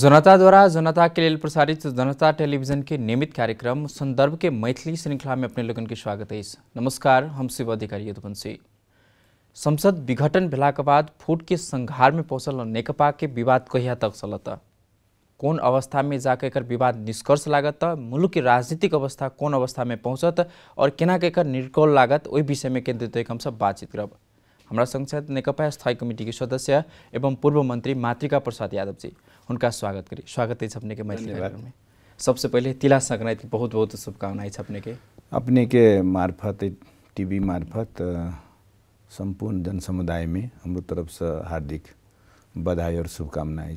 जनता द्वारा जनता के लिए प्रसारित जनता टेलीविजन के नियमित कार्यक्रम संदर्भ के मैथिली श्रृंखला में अपने लोगों के स्वागत है नमस्कार हम शिव अधिकारी यदुवंशी संसद विघटन भेलाक बाद फूट के संघार में पहुँचल नेकपा के विवाद कहिया तक चलत कौन अवस्था में जाकर एक विवाद निष्कर्ष लागत मुलुक की राजनीतिक अवस्था कौन अवस्था में पहुँचत और केना के एक निर्कोल लागत वही विषय में केंद्रित हम सब बातचीत करब हमारा संसद नेकपा स्थायी कमिटी के सदस्य एवं पूर्व मंत्री मातृका प्रसाद यादव जी उनका स्वागत करी स्वागत है अपने के मैथिली कार्यक्रम में सबसे पहले तिला संक्रांति बहुत बहुत शुभकामनाएं अपने के अपने के मार्फत टीवी मार्फत संपूर्ण जनसमुदाय में हम तरफ से हार्दिक बधाई और शुभकामनाएं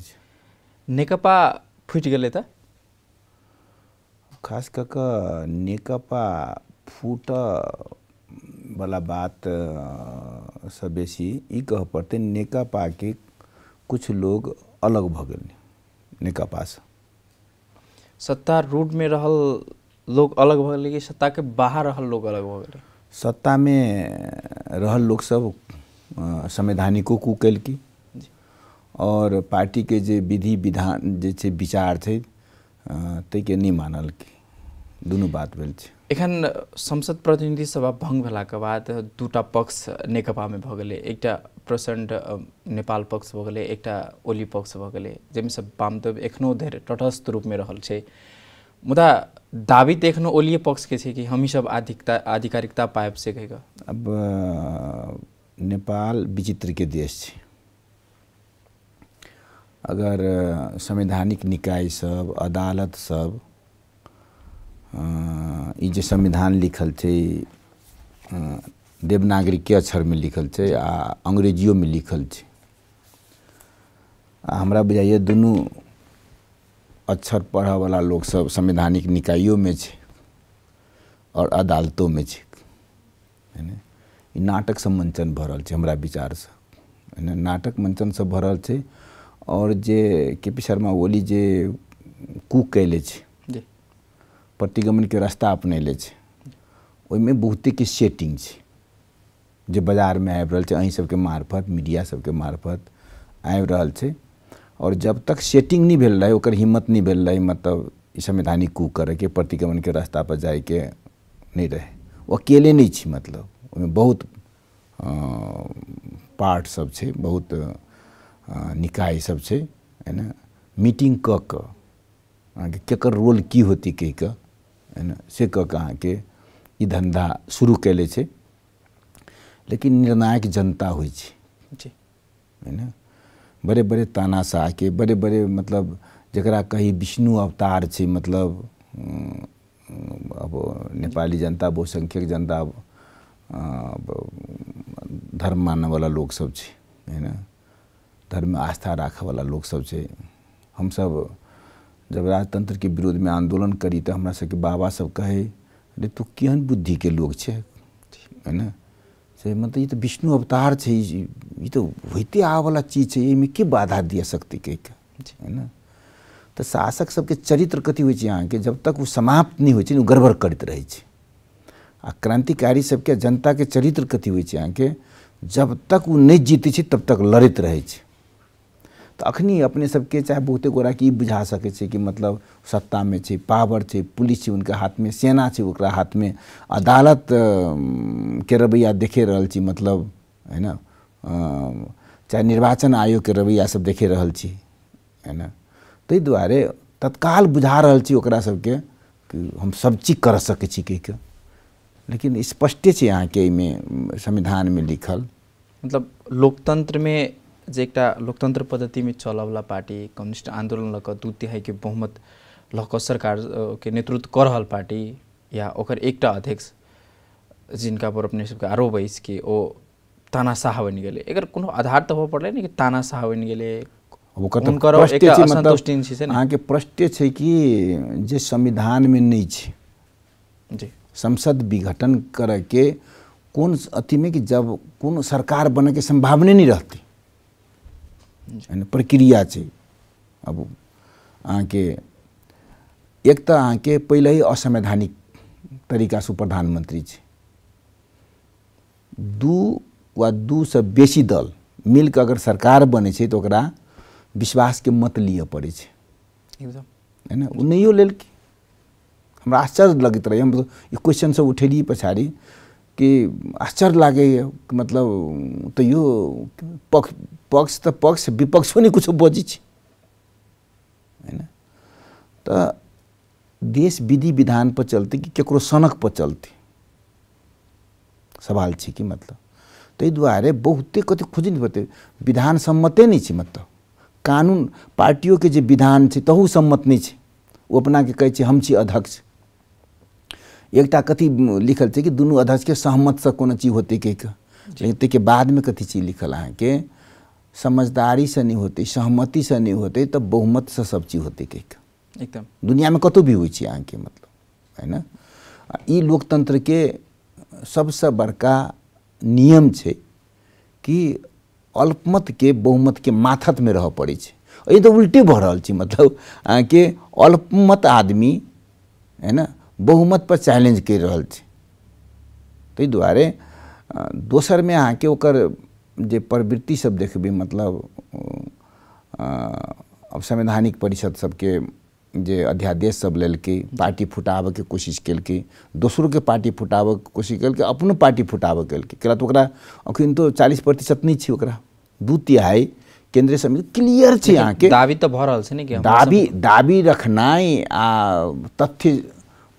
नेकपा फूट गए तो खास कऽ कऽ नेकपा फूटऽ वला बात से ये कह पड़ते नेकपा के कुछ लोग अलग भगल नेकपा से सत्ता रूट में रहल लोग अलग भगल कि सत्ता के बाहर रहल लोग अलग भगल सत्ता में रहल लोग सब संवैधानिको कु कल की और पार्टी के जे विधि विधान जे विचार थे ते के नहीं मानल की दुनू बात भेल छै एखन संसद प्रतिनिधि सभा भङ्ग भेलाके बाद दुटा पक्ष नेकपामे भऽ गेलै एकटा प्रचण्ड नेपाल पक्ष भऽ गेलै एकटा ओली पक्ष भऽ गेलै जाहिमे वामदेव एखनो धरि तटस्थ रूपमे रहल छै मुदा दाबी तऽ एखनो ओलिए पक्षके छै कि सब आधिकता आधिकारिकता पायब से अब नेपाल विचित्रके देश छै अगर संवैधानिक निकाय सब अदालत सब ई जे संविधान लिखल के अक्षर में लिखल थे आ में लिखल थे आ हमरा बुझाइए दुनू अक्षर लोग सब संवैधानिक निकायोमे छै आओर अदालतोमे छै है ने ई नाटकसँ मञ्चन भऽ भरल छै हमरा से है नाटक मंचन सब भरल छे और जे के पी शर्मा ओली जे कुक कैले छे प्रतिगमन के रास्ता अपनैले बहुत ओहिमे बहुतेके सेटिंग जो बाजार में आबि रहल छै मार्फत मीडिया सबके मार्फत आबि रहल जब तक सेटिंग नहीं भेल रहे हिम्मत नहीं भेल रहे मतलब संवैधानिक कू रास्ता पर जाए के नहीं रहे वो अकेले नहीं छी मतलब बहुत पार्ट सब छे बहुत निकाय सब छे है ना मीटिंग कऽ के ककर रोल की होती कह के है से कऽ के धंधा ई धन्धा शुरू कयले छै लेकिन निर्णायक जनता होइ छै जी है ना बड़े तानाशाह के बड़े बड़े मतलब जरा कही विष्णु अवतार छै मतलब अब नेपाली जनता बहुसंख्यक जनता धर्म मानयवला लोकसभ छै है ना धर्ममे आस्था राखयवला लोकसभ छै हमसभ जब राजतंत्र के विरोध में आंदोलन करी तो हमरा सबके बाबा सब कहे अरे तू केहन बुद्धिके लोग छै है ना से मतलब ये तो विष्णु अवतार ये तो होते आ वाला चीज ये में के बाधा दिया शक्ति के है ना तो शासक सबके चरित्र कथी हो जब तक वो समाप्त नहीं हो गड़बड़ करते रहै आ क्रांतिकारी सबके के चरित्र कथी हो जब तक वो नहीं जीते तब तक लड़ित रहै तो अखनी अपने सबके चाहे बहुते गोरा की बुझा सके छै कि मतलब सत्ता में छे पावर छे पुलिस छे उनका हाथ में सेना छे ओकरा हाथ में अदालत के रवैया देखे रहल छी मतलब है ना चाहे निर्वाचन आयोग के रवैया सब देखे रहल छी है ना ताहि दुआरे तत्काल बुझा रहल छी ओकरा सबके कि हम सब चीज कर सकै छी के लेकिन स्पष्टे छै के संविधान में लिखल मतलब लोकतंत्र में जे एकटा लोकतन्त्र पद्धतिमे चलवला पार्टी कम्युनिस्ट आंदोलन लऽ कऽ दू तिहाईके बहुमत लक सरकार के नेतृत्व कऽ रहल पार्टी या ओकर एक अध्यक्ष जिनका पर अपने सबके आरोप अछि कि वो तानाशाह बन गए एकर कोनो आधार तऽ होबऽ पड़लै ने कि तानाशाह बन गए ओकर हुनकर प्रश्न है मतलब कि जे संविधान में नहीं जी संसद विघटन करयके कोन में कि जब कोन सरकार के सम्भावने नहीं रहती होइन प्रक्रिया चाहिँ अब अहाँके एक त अहाँके पहिल्यै ही असंवैधानिक तरीकासँ प्रधानमन्त्री छ दू वा दूसँ बेसी दल मिल्क अगर सरकार बनै छै तऽ ओकरा विश्वासके मत लिअ पड़े छै एकदम होइन ओ नहियो लेलकै हमरा आश्चर्य लगैत रहै हम ई क्वेश्चन सब उठेलियै पछाड़ी कि आश्चर्य लगे मतलब तो यो पक्ष पक्ष तो पक्ष विपक्ष नहीं कुछ बजी छ तो देश विधि विधान पर चलते कि केकरो सनक पर चलते सवाल छ कि मतलब ताहि तो दुआरे बहुते कथी खोज नहीं पड़ते विधान सम्मते नहीं है मतलब कानून पार्टियों जे विधान है तहू सम्मत नहीं है वो अपना के कहे हम छी अध्यक्ष एक कथी लिखल छै कि दुनू सहमत से को चीज होतै कहिके लेकिन बाद में कथी चीज लिखल नहीं होते सहमति से नहीं होते तो बहुमत से सब चीज होतै कहिके एकदम में कतहु भी हो मतलब है ने लोकतंत्र के सबसे बड़का नियम है कि अल्पमत बहुमत के माथत में रह पड़े ये तो उल्टे भ रहा छै मतलब अल्पमत आदमी है ना बहुमत पर चैलेंज कर रहा है ते दुआरे में अहाँके ओकर जे प्रवृत्ति सब देखबै मतलब अब संवैधानिक परिषद सबके जे अध्यादेश सब के पार्टी के कोशिश दोसरों के पार्टी के कोशिश के अपनो पार्टी फुटाब कल के तऽ ओकरा अखन तो चालीस प्रतिशत नहीं है ओकरा दू तिहाई केंद्रीय समिति क्लियर छै अहाँ के दावी तो रहल छै ने दाबी दाबी रखनाइ आ तथ्य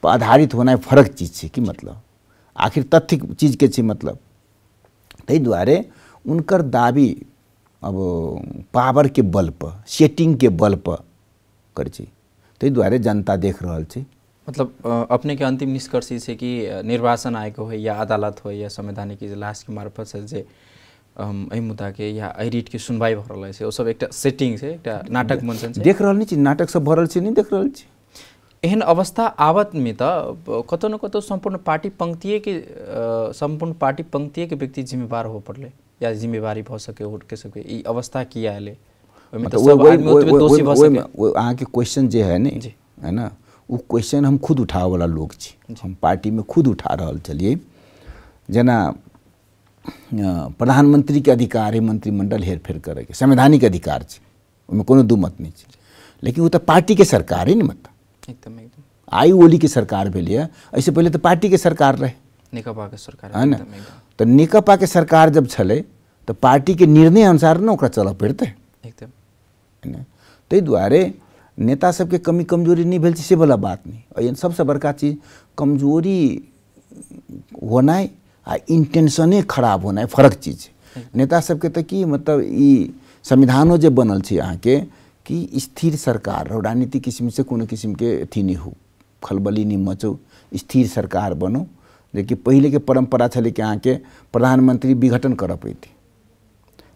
पर आधारित होनाइ फरक चीज छै कि मतलब आखिर तथ्य चीजके छै मतलब ताहि दुआरे हुनकर दाबी अब पावर पावरके बलपर सेटिंगके बलपर करै छै ताहि दुआरे जनता देख रहा छै मतलब के अंतिम निष्कर्ष ये छै कि निर्वाचन आयोग हो या अदालत होइ या संवैधानिक मार्फत से जे मुद्दा के या रीट के सुनवाई भ रहल छै ओसभ एकटा सेटिंग से एकटा नाटक मञ्चन छै देख रहल नहि छै नाटक सब भऽ रहल छै नहि देख रहल छै एहन अवस्था आवत में तो कतौ न कतौ संपूर्ण पार्टी पंक्तिए के संपूर्ण पार्टी पंक्तिए के व्यक्ति जिम्मेवार हो पड़े या जिम्मेवारी भ सके उठ सके ई अवस्था किया है अहाँ के क्वेश्चन जे है ने है ना वो क्वेश्चन हम खुद उठा वाला लोग हम पार्टी में खुद उठा रहा चलिए जना प्रधानमंत्री के अधिकार है मंत्रिमंडल हेरफेर करे के संवैधानिक अधिकार है उनमें कोनो दू मत नहीं लेकिन वो तो पार्टी के सरकार है नहीं मत मतलब। एकदम एकदम आई ओली के सरकार ऐसे पहले तो पार्टी के सरकार नेकपा के सरकार है हाँ तो नेकपा के सरकार जब तो पार्टी के निर्णय अनुसार ना ओकरा चल पड़ते एकदम तो दुआरे नेता सबके कमी कमजोरी नहीं भेल से बला बात नहीं सबसे बड़का चीज कमजोरी होना आ इंटेंशने खराब होना फरक चीज नेता सबके तो की मतलब ई संविधानो जे बनल अहाँ के कि स्थिर सरकार र राजनीति किसिम से कोनो किसिमको थिनी हो खलबली नि मचौ स्थिर सरकार बनौँ जेकि पहिलेको परम्परा छ कि अहाँके प्रधानमन्त्री विघटन गर पैतै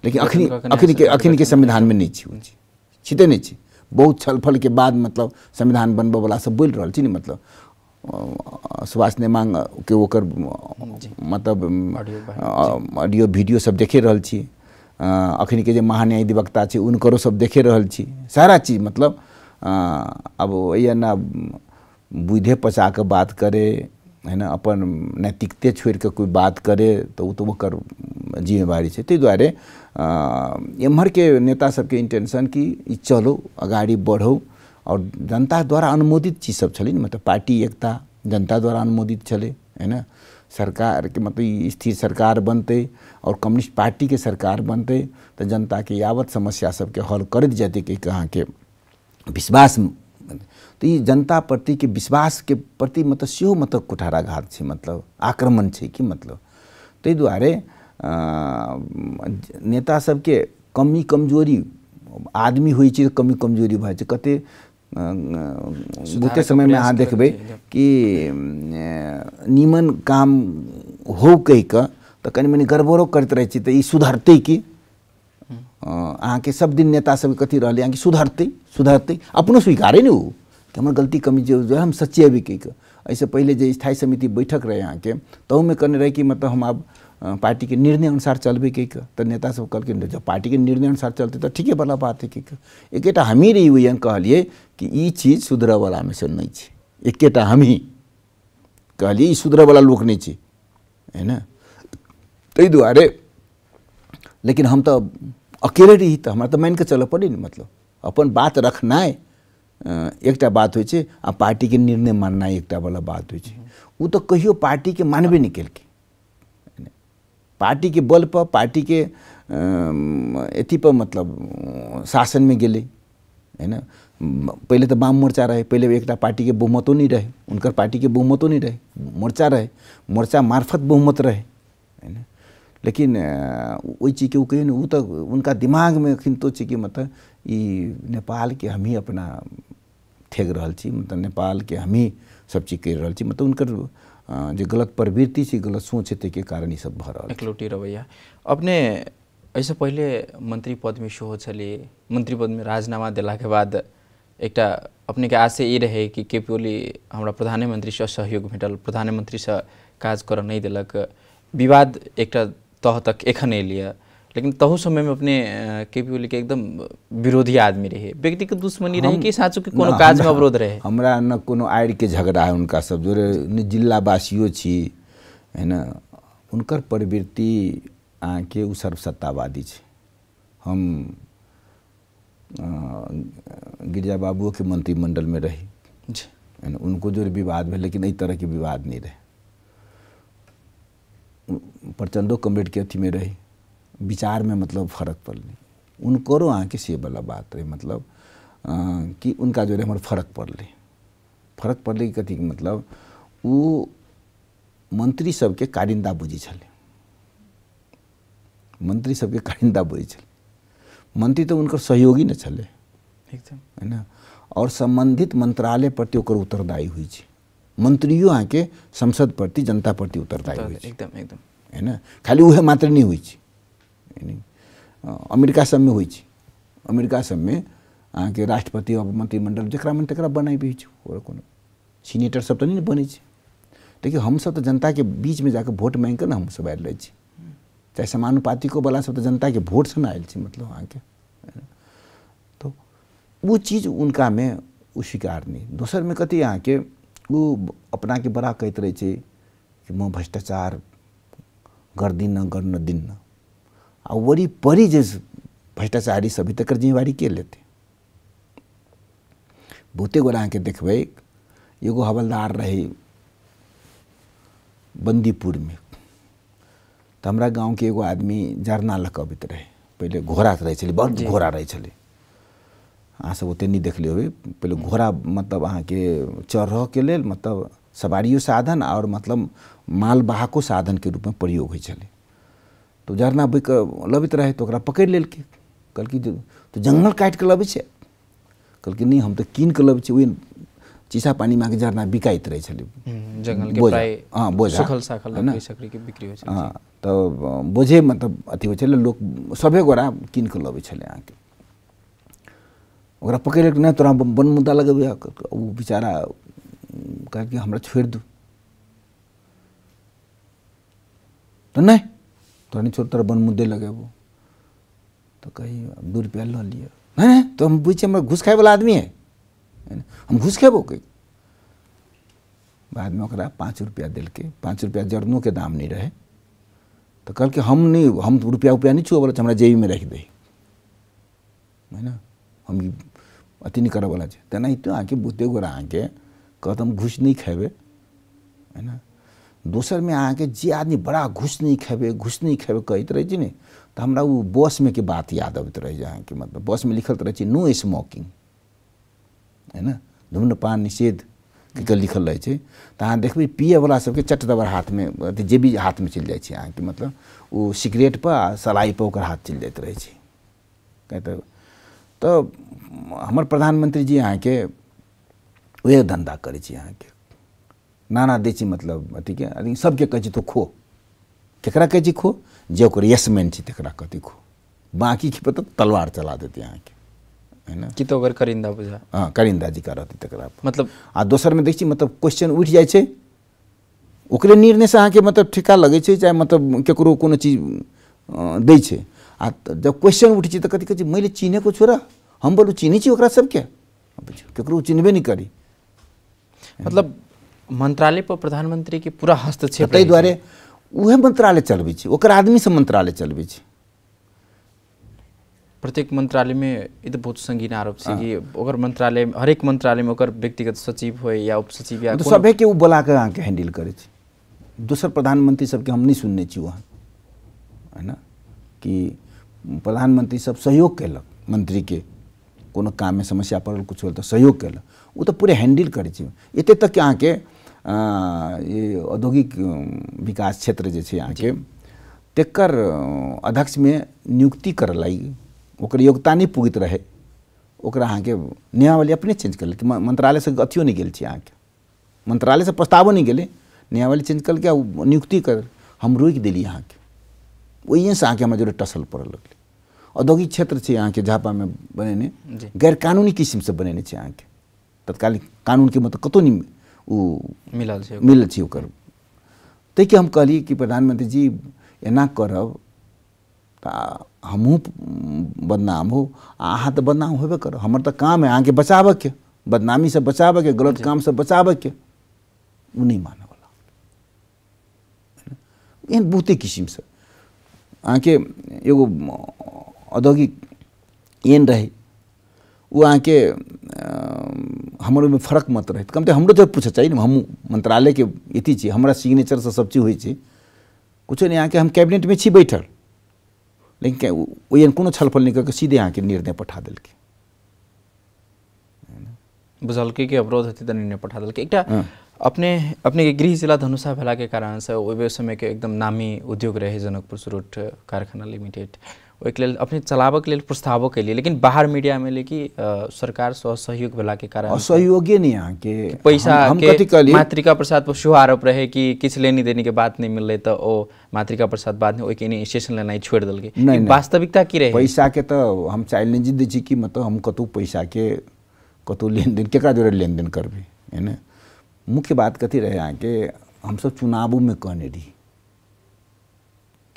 लेकिन अखनी अखनीके अखनीके संविधानमे नै छै छिटै नै छै बहुत छलफलके बाद मतलब संविधान बनबयवला सब बोलि रहल छी नि मतलब सुभाष नेमाङ ओकर मतलब अडियो वीडियो सब देखे रहल छी अखन के जे है छै हुनकरो सब देखे रहल सारा चीज मतलब अब या न बुझे पचा के बात करे है ना अपन नैतिकते छोड़ के कोई बात करे तो ओ तऽ तो ओकर जिम्मेवारी छै ताहि दुआरे के नेता सबके इंटेंशन कि चलो अगाड़ी बढ़ो और जनता द्वारा अनुमोदित चीज सब छलै मतलब पार्टी एकता जनता द्वारा अनुमोदित छलै है ना सरकार के मतलब स्थिर सरकार बनते और कम्युनिस्ट पार्टी के सरकार बनते तो जनता के यावत समस्या सबके हल कर जाते कि कहाँ के विश्वास तो ये जनता प्रति के विश्वास के प्रति मतलब सेहो मतलब कुठाराघात है मतलब आक्रमण है कि मतलब ते दुआरे नेता सबके कमी कमजोरी आदमी हो कमी कमजोरी भाई कते बीते समय में अहाँ देखबै कि नीमन काम हो कहि कऽ तऽ कनि मनि गड़बड़ो करैत रहै छी तऽ ई सुधरतै की अहाँके सब दिन नेता सब कथी रहलै अहाँके सुधरतै सुधरतै अपनो स्वीकारे ने ओ कि हमर गलती कमी जे हम सच्चेबै कहि कऽ एहिसे पहले जो स्थायी समिति बैठक रहे के अहाँके तो में कहने रहे कि मतलब हम पार्टी के निर्णय अनुसार चलबै कि तो सब कल जब पार्टी के निर्णय अनुसार चलते तो ठीक वाला बात है कि हम ही रही ओहिमे कहलिए कि ई चीज में से नहि छै एकेटा हमहीँ कहलियै ई सुधर लोक लोग नहीं है ने ताहि दुआरे लेकिन हम तो अकेले रही तो हमारा तो मान के चल पड़े मतलब अपन बात है एक बात हो छै आ पार्टीके निर्णय एक वाला बात हो तो पार्टी के मानबे नहीं कल पार्टी के बल पर पार्टी के अथी पर मतलब में गल है न तो वाम मोर्चा रहै पहिले एकटा पार्टीके बहुमतो रहे उनकर पार्टी के बहुमतो नहीं रहे मोर्चा रहे मोर्चा मार्फत बहुमत रहे है न लेकिन वही चीज़ के कहियो ने उनका दिमाग में दिमागमे एखन तो कि मतलब नेपाल के हम ही अपना ठेक रहल छी मतलब नेपालके हमही सब चीज करि रहल छी मतलब हुनकर जे गलत प्रवृत्ति छै गलत सोच छै ताहिके कारण सब भऽ रहल एकलौटी रवैया अपने एहिसँ पहिले मन्त्री पदमे सेहो छलिए मन्त्री पदमे राजनामा देलाके बाद एकटा अपनेके आशय ई रहै कि के पी ओली हमरा प्रधानमन्त्रीसँ सहयोग भेटल प्रधानमन्त्रीसँ काज करऽ नहि देलक विवाद एकटा तह तक एखन एलिए लेकिन तहु समय में अपने केपी ओली के एकदम विरोधी आदमी रहे के दुश्मनी रहे कि साँचो के कोनो काज में अवरोध रहे हमरा न कोनो आड़ के झगड़ा है उनका सब जो वासियों छी है ना उनकर प्रवृत्ति के उ सर्वसत्तावादी छे हम गिरिजा बाबुओं के मंत्रिमंडल में रही है उनको जो विवाद भेल लेकिन इस तरह के विवाद नहीं रहे प्रचंडो कमरेड के अथी में रही विचार में मतलब फरक पड़ने उनकरो आके से वाला बात रहे मतलब कि उनका जो रहे हमारे पड़ले फरक पड़ले कथी मतलब उ मंत्री सबके कारिंदा बुझी छले मंत्री सबके कारिंदा बुझी छले मंत्री तो उनकर सहयोगी न छले एकदम है ना और संबंधित मंत्रालय प्रति ओकर उत्तरदायी हुई छे मंत्रियों आके संसद प्रति जनता प्रति उत्तरदायी हुई एकदम एकदम है ना खाली मात्र नै हुई छे यानी अमेरिका सबमे होइ छै अमेरिका सबमे अहाँके राष्ट्रपति आओर मंत्रिमंडल जकरामे तकरा बनाय भी छै ओकरा कोनो सीनेटर सब तऽ नहि बनै छै देखियौ हमसब तऽ जनताके बीचमे जाके वोट माँगि कऽ ने हमसब आयल रहै छी चाहे समानुपातिकोवला सब तऽ जनताके वोटसँ ने आयल छी मतलब अहाँके तऽ ओ चीज हुनकामे ओ स्वीकार नहि दोसरमे कति अहाँके ओ अपनाके बड़ा कहैत रहै छै कि म भ्रष्टाचार गर्दिनँ गर्न दिन्न और वरी परी जिस भ्रष्टाचारी सभी तक जिम्मेवारी के लेते बहुते गोरा के देखबै एगो हवलदार में तो हमारा गाँव के एगो आदमी जरना लऽ कऽ अबैत रहै पहिले घोड़ासँ घोड़ा रहे छलै अहाँसभ ओतेक नहि देखले होबै पहले घोड़ा मतलब चढ़ के लिए मतलब सवारियो साधन और मतलब माल के रूप में प्रयोग हो तो झरना बैक लबित रहे तो पकड़ पकड़ि के कल की तो जंगल काटि के लबे कल की नहीं हम तो कीन के लबे वही ओहि चीसा पानीमे अहाँके झरना बिकाइत रहै छलै हँ हम्म, बोझा हँ हाँ, तऽ बोझे मतलब अथी हो लोग सभी गोरा कीन के लबे अहाँ के पकड़ पकड़ि नहीं तोरा वन मुद्दा लगे ओ बेचारा कहलकै हमरा छोड़ दू तो नहीं तोड़नी छोड़ तोरा बन मुद्दे लगे वो तो कही दू रुपया ला लिअ नहीं नहीं तो हम पूछे हमारे घुस खाए वाला आदमी हइ हम घुस खेबो बाद में ओकरा पाँच रुपया दिल के पाँच रुपया रुपैआ के दाम नहीं रहे तो कल के हम नहीं हम रुपया उपया नहीं नहि वाला छै जेबी में रख दे है ना हम अति नहीं करे वाला तेना इतना तो अहाँके बुते गोरा अहाँके कहते हम घुस नहीं खेबे है ना दोसरमे अहाँके जे आदमी बड़ा घुस नहीं खेबे घुस नहीं खेबे कहैत रहै छै ने तऽ हमरा ओ बसमे के बात याद अबैत रहे छै अहाँके मतलब बसमे लिखल रहै छै नो स्मोकिंग है ने धूम्रपान निषेध के लिखल रहे छै तऽ अहाँ देखबै पियैवला सभके चट दबर हाथमे अथी जे भी हाथमे चलि जाइ छै अहाँके मतलब ओ सिगरेट पर सलाई पर हाथ चल जाइत रहै छै किएक तऽ प्रधानमंत्री जी अहाँके उएह धन्धा करै छै अहाँके नाना देची मतलब अथी के लेकिन सबके कहै छी तू खो ककरा कहै छी खो जे ओकर यशमैन छी तकरा कथी खो बाँकीके मतलब तलवार चला देतै अहाँके है ना कि तऽ ओकर करिन्दा बुझा हाँ करिंदा जी का रहती तकरा मतलब आ दोसर में छी मतलब क्वेश्चन उठ जाए छै ओकरे से अहाँके मतलब ठिका लगे छै चाहे मतलब ककरो कोनो चीज दै छै आ जब क्वेश्चन उठै छै तऽ कथी कहै छै मैले को छोरा हम बोलू चिन्है छी ओकरा सबके बुझियौ ककरो चिन्हबे नहि करी मतलब मंत्रालय पर प्रधानमंत्री के पूरा हस्तक्षेप ताहि दुआरे वह मंत्रालय चलबै आदमी से मंत्रालय चलबै प्रत्येक मंत्रालय में ये तो बहुत संगीन आरोप है हाँ। कि ओकर मंत्रालय हर एक मंत्रालय में ओकर व्यक्तिगत सचिव हो या उप सचिव या तो सभे के उ बुला के अहाँ हैंडल करे छै दोसर प्रधानमंत्री सबके हम नहीं सुनने छी वहाँ है ना कि प्रधानमंत्री सब सहयोग कयलक मंत्री के को काम में समस्या पड़ल कुछ होल तो सहयोग कयलक ओ तो पूरे हैंडल करे इतने तक कि अहाँ के औद्योगिक विकास क्षेत्र जे के तर अध्यक्ष में नियुक्ति करलाई ओकर योग्यता नहीं पुगित रहे अहाँ के नियमावली अपने चेंज कर मंत्रालय से अथियो नहीं गेल मंत्रालय से मन्त्रालयसँ नहीं नहि नियमावली चेंज कल नियुक्ति कर हम अहाँ के अहाँके से अहाँके हमरा जोड़े टसल पड़य लगे औद्योगिक क्षेत्र छै झापा में बनेने गैरकानूनी किस्म से बनेने के अहाँके कानून के मतलब कतौ नहीं मिलल छै ओकर हम कल कि प्रधानमंत्री जी एना करब हमू बदनाम हो अ बदनाम होबे कर हमर तो काम है के बदनामी से बचाव के गलत काम कामसँ बचाबयके ओ नहि मानऽवला एहन बहुते से अहाँके एगो औद्योगिक एहन रहे ओ अहाँके हमारे में फरक मत रहे कम से हम तो पूछ चाहिए ना हम मंत्रालय के अथी हमारा सिग्नेचर से सब चीज हो कुछ नहीं नहीं के हम कैबिनेट में छी बैठल लेकिन ओहन को छलफल नहीं करके सीधे के निर्णय पठा बुझल के कि अवरोध हेतु निर्णय पठा देलकै एक हाँ। अपने अपने गृह जिला धनुषा भला के कारण से समय के एकदम नामी उद्योग रहे जनकपुर सुरुट कारखाना लिमिटेड ओहिके लेल अपने चलाबक लेल प्रस्तावक केलिए लेकिन बाहर मीडिया में लेकिन सरकार सह सहयोग भेला के कारण असहयोगे नहीं यहाँ के पैसा हम, हम के मातृका प्रसाद पर सेहो आरोप रहे कि किछु लेनी देनी के बात नहीं मिलले तऽ ओ मातृका प्रसाद बाद में ओहिके स्टेशन लेनाइ छोड़ देलकै वास्तविकता की रहे पैसा के तो हम चैलेंज दै छी कि मतलब हम कतौ पैसा के कतौ लेनदेन केकरा द्वारा लेनदेन करबै है मुख्य बात कथी रहे अहाँके हमसब चुनावोमे कहने रही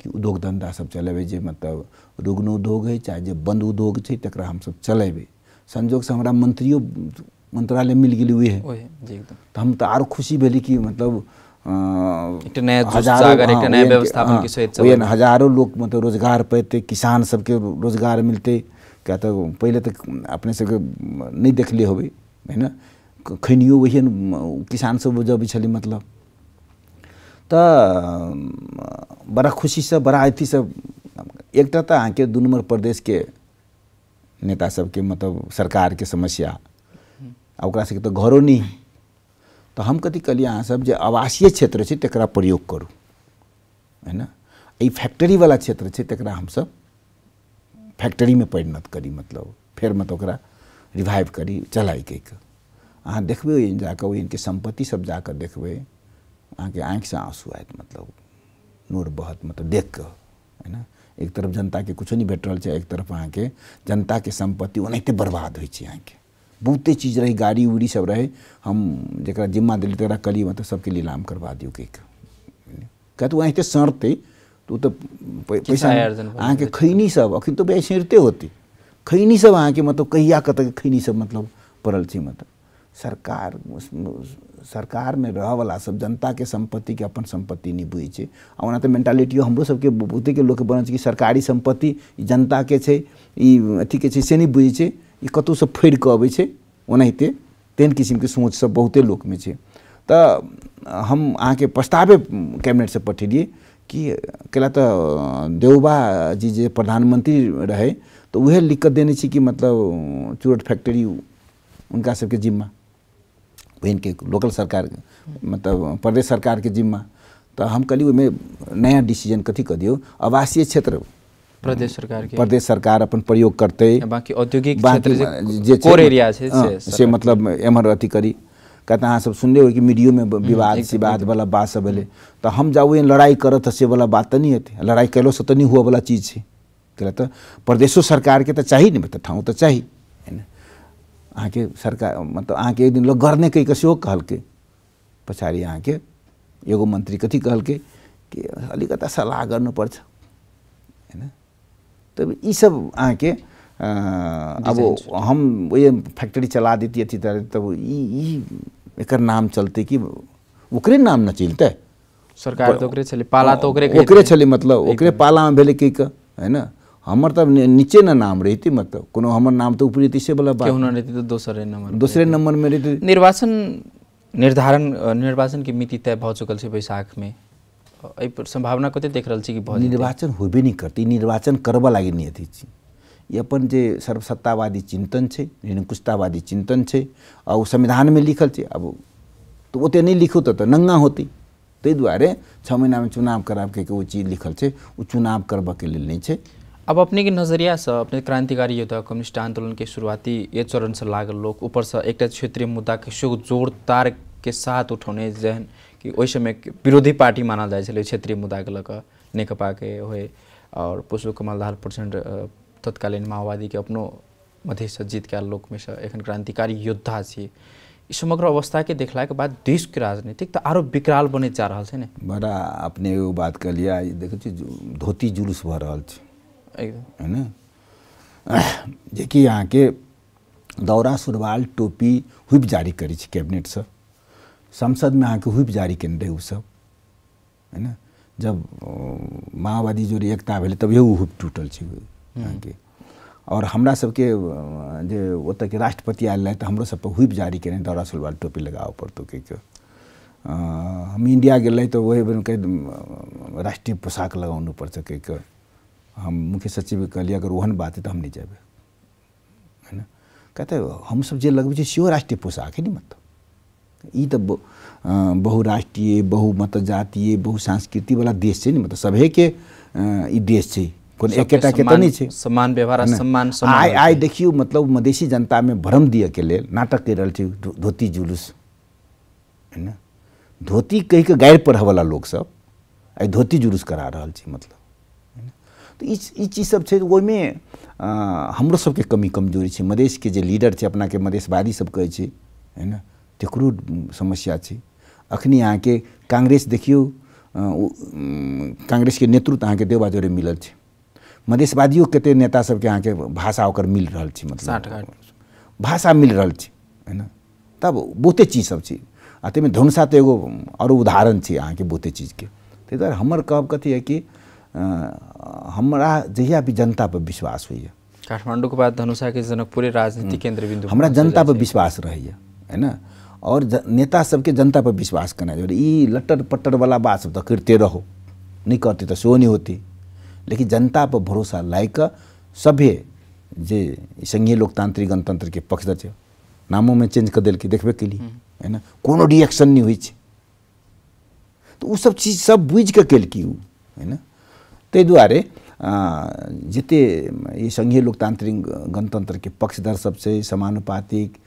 कि उद्योग धंधा सब चलेबै मतलब रुग्ण उद्योग है चाहे जो बंद उद्योग तक हम सब चल संजोग से हमारा मंत्रियों मंत्रालय मिल गए हुए है तो हम तो आर खुशी भेली कि मतलब हजारों हाँ, लोग मतलब रोजगार पेते किसान सबके रोजगार मिलते क्या तो पहले तक अपने सबके नहीं देखले होबे है ना खनियो वही किसान सब उपजबै मतलब बड़ा खुशी से बड़ा से एक तऽ अहाँके दू नम्बर के नेता सबके मतलब सरकार के समस्या आ तो घरों नहीं तो हम कथी कल अब आवासीय क्षेत्र है तक प्रयोग करूँ है ये फैक्टरी वाला क्षेत्र है तक हम सब फैक्टरी में परिणत करी मतलब फिर मतलब रिवाइव करी चलाइ कऽ अहाँ देखबै ओहि इनके संपत्ति सब जाकर देखबै आँख से आँसू आए तो मतलब नोर बहत मतलब देख के है ना एक तरफ जनता के कुछ नहीं भेट रहा है एक तरफ अहाँके के सम्पत्ति ओनाहिते बर्बाद हो छै बहुते चीज रहे गाड़ी उड़ी सब रहे हम जरा जिम्मा दिल तक कली मतलब सबके नीलाम करवा दियो कह कऽ किया तऽ ओनाहिते सड़तै तऽ पैसा खैनी सब अखन तऽ बेसरिते होतै खैनी सब के मतलब कहिया कत खैनी सब मतलब पड़ल मतलब सरकार सरकार में रहवला सब जनता के संपत्ति के अपन संपत्ति नहीं बुझे छै आ ओना तऽ मेंटालिटियो हमरो सबके बहुतेके लोकके बनल छै कि सरकारी संपत्ति जनता के छै ई अथी के छै से नहि बुझै छै ई कतहुसँ फोड़ि कऽ अबै छै ओनाहिते तेहन किसिमके सोच सब बहुते लोकमे छै तऽ हम अहाँके प्रस्तावे कैबिनेटसँ पठेलियै कि कैला तऽ देउबा जी जे प्रधानमंत्री रहे तऽ उहे लिख देने छी कि मतलब चूरट फैक्ट्री हुनका सबके जिम्मा के लोकल सरकार मतलब प्रदेश सरकार के जिम्मा तो हम कल ओहिमे नया डिसीजन कथी कऽ दियो आवासीय क्षेत्र प्रदेश सरकार के प्रदेश सरकार अपन प्रयोग करते बाकी औद्योगिक क्षेत्र जे कोर एरिया छै से, से मतलब एमर अथी करी कहते अहाँ सब सुनले हो कि मीडियो में विवाद बात वाला बात सब भेलै तो हम जाऊ लड़ाई करत से वाला बात तो नहीं हेतै लड़ाई कैलो से तो नहीं हुआ वाला चीज छै तेल तो प्रदेशो सरकार के तो चाही ने ठाव तो चाहिए है ना आके सरकार मतलब के एक दिन लोग गर्ने कहि कसो पछाड़ी अँ के एगो मंत्री कथी कहलकै कि अलिकता सल्लाह गर्नुपर्छ होइन तब सब अँ के अब हम उयो फैक्ट्री चला देती अथी तरह तब एक नाम चलते कि ओकरे नाम न चलते सरकार तो पाला तो मतलब पाला में भेले की है ना हमर तब नीचे ना नाम रहती मतलब कोनो हमारे नाम तो ऊपरी रहती से वाला बात क्यों ना रहती तो दूसरे नंबर दूसरे नंबर में रहती निर्वाचन निर्धारण निर्वाचन की मिति तय भऽ चुकल छै बैसाख में एहि पर संभावना कते देख रहल कि बहुत निर्वाचन होबे नहीं करती निर्वाचन करबा लागी नहीं अथी छी ई अपन जे सर्वसत्तावादी चिंतन छै निरंकुशतावादी चिंतन छै और संविधान में लिखल छै अब तो ओते नहीं लिखो तो, नंगा होती ताहि दुआरे छः महीना में चुनाव कराबके ओ चीज लिखल छै ओ चुनाव करबऽ के लेल नहीं छै अब अपने अपनेके नजरियासँ अपने क्रांतिकारी युद्ध कम्युनिस्ट आंदोलन के शुरुआती ये चरण से लागल ऊपर से एक क्षेत्रीय मुद्दा मुद्दाके सेहो के साथ उठौने जहन कि ओहि समय विरोधी पार्टी माना जाए छलै क्षेत्रीय मुद्दाके लऽ कऽ के होइ और पुष्प कमल दाहाल प्रचंड तत्कालीन माओवादी के अपनों अपनो से जीत आयल में से एखन क्रांतिकारी योद्धा समग्र अवस्था के अवस्थाके के बाद देश के राजनीतिक तऽ आरो विकराल बनैत जा रहल छै बड़ा अपने एगो बात कहलियै देखै छियै धोती जुलूस भ रहल छै है ना जेकि के दौरा सुरवाल टोपी हुप जारी सब संसद में संसदमे के हुइप जारी केने रहै ओसभ है ना जब माओवादी जो एकता भेलै तभिए ओ हुइप टूटल छै हम्म। और हमरा सबके जे के राष्ट्रपति आयल रहथि तो हमरो पर हुप जारी केने दौरा सुरवाल टोपी लगाबऽ पड़तौ तो कहिके हम इन्डिया तो वही बन बेर राष्ट्रीय पोशाक लगाउनु पर्छ कहिके हम मुख्य सचिव कहलियै अगर ओहन बात है तऽ हम नहि जेबै है ने किएक तऽ जे लगबै छियै सेहो राष्ट्रीय पोशाक है ने मतलब ई तऽ बहुराष्ट्रीय बहु मतलब जातीय बहु संस्कृतिवला देश छै ने मतलब सभेके ई देश छै कोनो एकेटा के तऽ नहि छै सम्मान व्यवहार सम्मान आइ आइ देखियौ मतलब मधेसी जनतामे भ्रम दियके लेल नाटक करि रहल छै धोती जुलूस है ने धोती कहि कऽ गाड़िपर हवला लोकसभ आइ धोती जुलूस करा रहल छै मतलब तऽ ई सब छै ओहिमे हमरो के कमी कमजोरी छै के जे लीडर छै अपनाके मधेशवादी सब कहै छै है ने तकरो समस्या छै अखनी अहाँके कांग्रेस देखियौ के नेतृत्व अहाँके देवा मिलल छै मधेशवादियो कते नेता सभके अहाँके भाषा ओकर मिल रहल छै मतलब भाषा मिल रहल छै है ने तब बहुते सब छै आ ताहिमे धनुषा तऽ एगो आओर उदाहरण छै अहाँके बहुते चीजके ताहि दुआरे हमर कहब कथी यए कि हमरा जहिया भी जनता पर विश्वास होइए काठमाडौँके बाद धनुषाके जनकपुरे राजनीति केन्द्रबिन्दु बिन्दु हमरा जनता पर विश्वास रहैए होइन आओर नेता सबके जनता पर विश्वास करना चाहिए ई लटर पटरवला बात सब त करिते रहो नहि करते त सेहो नहि होते लेकिन जनता पर भरोसा लागि सभ्य जे सङ्घीय लोकतान्त्रिक गणतन्त्रके पक्षधर छै नामोमे चेंज कऽ देलकै देखबे केली है ना कोनो रिएक्शन नहि होइ छै तऽ सब चीज सब बुझि कऽ केलकै ओ है ताहि दुआरे जति ई संघीय लोकतान्त्रिक गणतंत्र के पक्षधर सब चाहिँ समानुपातिक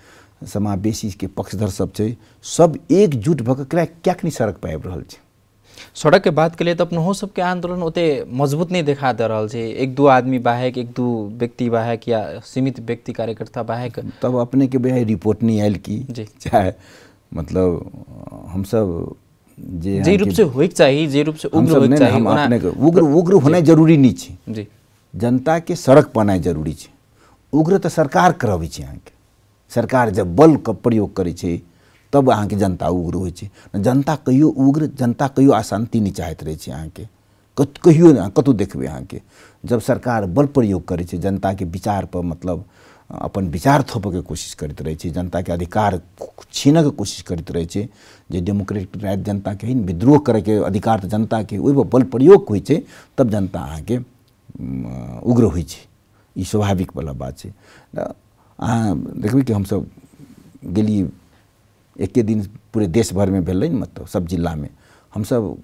समावेशी के पक्षधर सब छै सब एकजुट भऽ कऽ किएक सड़क पर आबि रहल छै सड़कके बात केलियै तऽ अपनहो सबके आन्दोलन ओतेक मजबूत नहि देखा दऽ रहल एक दु आदमी बाहेक एक दु व्यक्ति बाहेक या सीमित व्यक्ति कार्यकर्ता बाहेक तब अपनेके बुझाइ रिपोर्ट नै आयल कि जी चाहे मतलब हमसब जे जे रूप से होइक चाही जे रूप से उग्र होइक चाही हम अपने के उग्र उग्र होनाय जरूरी नहीं छै जी जनता के सड़क पाना जरूरी छै उग्र तो सरकार करबै छै अहाँ के सरकार जब बल के प्रयोग करै छै तब अहाँ के जनता उग्र होइ छै जनता कहियो उग्र जनता कहियो अशांति नहीं चाहत रहे छै अहाँ के कहियो कतौ देखबै अहाँ के जब सरकार बल प्रयोग करै छै जनता के विचार पर मतलब अपन विचार के कोशिश करैत रहै जनता के अधिकार छीन के कोशिश करैत रहै जे डेमोक्रेटिक राज्य जनता के विद्रोह के अधिकार जनता के वही बल प्रयोग होइ तब जनता के उग्र होइ स्वाभाविक ई बात है अहाँ देखबै कि सब गेलियै एक दिन पूरे देश भर में भेल मतलब सब हम सब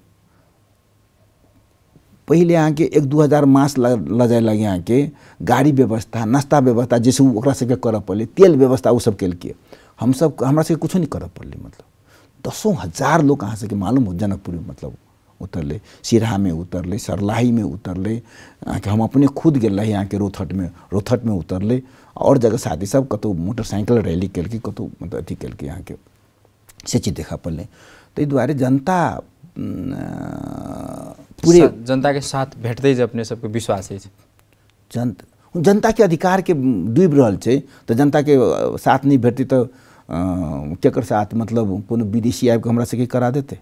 पहले पहिले के एक दू हजार मास लऽ जाय लगे के गाड़ी व्यवस्था नाश्ता व्यवस्था जैसे ओकरा सबके करऽ पड़े तेल व्यवस्था ओसभ हम सब हमरा सबके कुछ नहीं कर पड़े मतलब दसों हजार लोग अहाँ सबके मालूम हो जनकपुर में मतलब उतरलै सिराहामे में उतरल उतरलै के हम अपने खुद गल रही रोथट में रोथट में उतरल और जगह शादी सब कतौ मोटरसाइकिल रैली के कतहु मतलब अथी अहाँ के से चीज देखा पड़े ताहि दुआरे जनता पूरे जनता के साथ भेटते अपने सबके विश्वास अछि जनता जनताके के डुबि रहल तो जनता के साथ नहीं भेटते तो केकर साथ मतलब कोनो विदेशी आबिक कऽ हमरा सबके करा देते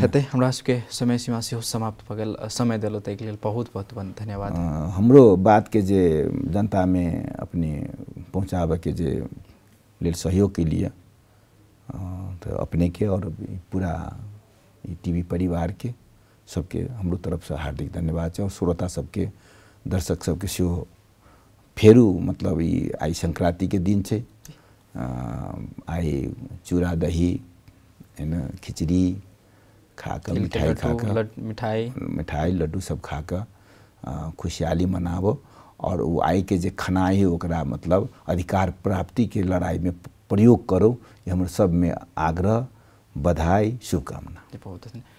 हेतै हमरा सबके समय सीमा से समाप्त भ गेल समय दिल ताहिके लिए बहुत बहुत धन्यवाद हमरो के जे में अपने के जे लेल सहयोग के तो अपने के और पूरा टी वी के सबके तरफ से हार्दिक धन्यवाद छ श्रोता सबके दर्शक सबके सो फेरू मतलब आई संक्रांति के दिन छै आई चूरा दही होइन खिचडी खाकर मिठाई खाकर मिठाई मिठाई लड्डू सब खाकर खुशहाली मनाब और वो आय के जे है ओकरा मतलब अधिकार प्राप्ति के लड़ाई में प्रयोग करो ये हमारे सब में आग्रह बधाई शुभकामना बहुत धन्यवाद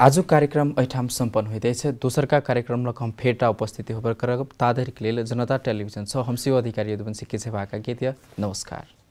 आज कार्यक्रम ऐठाम सम्पन्न हुँदैछ दोस्रोका कार्यक्रम लगम फेटा उपस्थिति हो करब जनता टेलिभिजन छ हमसी अधिकारी यदुवंशी के सेवाका गीत नमस्कार